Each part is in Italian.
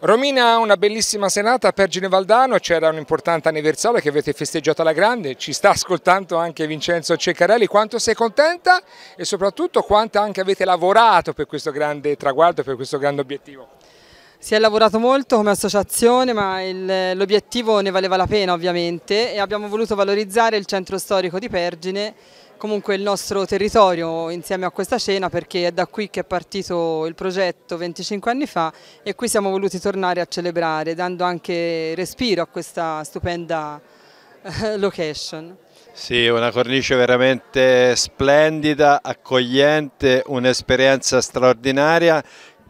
Romina una bellissima serata a Pergine Valdano, c'era un importante anniversario che avete festeggiato alla grande, ci sta ascoltando anche Vincenzo Ceccarelli, quanto sei contenta e soprattutto quanto anche avete lavorato per questo grande traguardo, per questo grande obiettivo? Si è lavorato molto come associazione ma l'obiettivo ne valeva la pena ovviamente e abbiamo voluto valorizzare il centro storico di Pergine, comunque il nostro territorio insieme a questa cena perché è da qui che è partito il progetto 25 anni fa e qui siamo voluti tornare a celebrare dando anche respiro a questa stupenda eh, location. Sì, una cornice veramente splendida, accogliente, un'esperienza straordinaria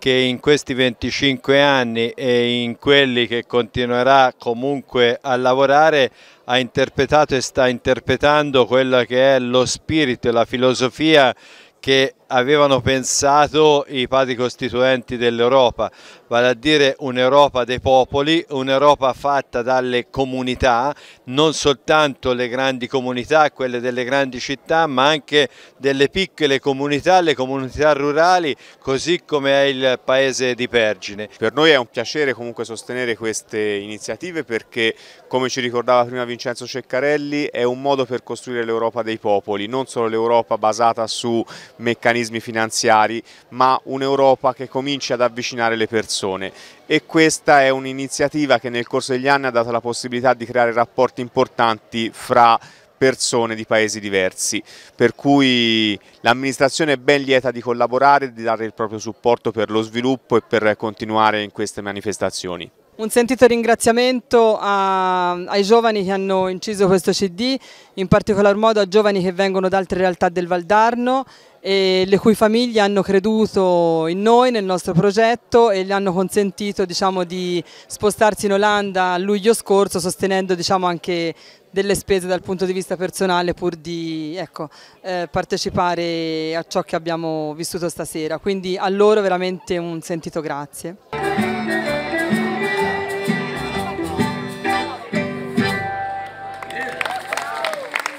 che in questi 25 anni e in quelli che continuerà comunque a lavorare ha interpretato e sta interpretando quello che è lo spirito e la filosofia che avevano pensato i padri costituenti dell'Europa, vale a dire un'Europa dei popoli, un'Europa fatta dalle comunità, non soltanto le grandi comunità, quelle delle grandi città, ma anche delle piccole comunità, le comunità rurali, così come è il paese di Pergine. Per noi è un piacere comunque sostenere queste iniziative perché, come ci ricordava prima Vincenzo Ceccarelli, è un modo per costruire l'Europa dei popoli, non solo l'Europa basata su meccanismi meccanismi finanziari, ma un'Europa che comincia ad avvicinare le persone e questa è un'iniziativa che nel corso degli anni ha dato la possibilità di creare rapporti importanti fra persone di paesi diversi, per cui l'amministrazione è ben lieta di collaborare e di dare il proprio supporto per lo sviluppo e per continuare in queste manifestazioni. Un sentito ringraziamento a, ai giovani che hanno inciso questo CD, in particolar modo a giovani che vengono da altre realtà del Valdarno e le cui famiglie hanno creduto in noi, nel nostro progetto e gli hanno consentito diciamo, di spostarsi in Olanda a luglio scorso sostenendo diciamo, anche delle spese dal punto di vista personale pur di ecco, eh, partecipare a ciò che abbiamo vissuto stasera. Quindi a loro veramente un sentito grazie.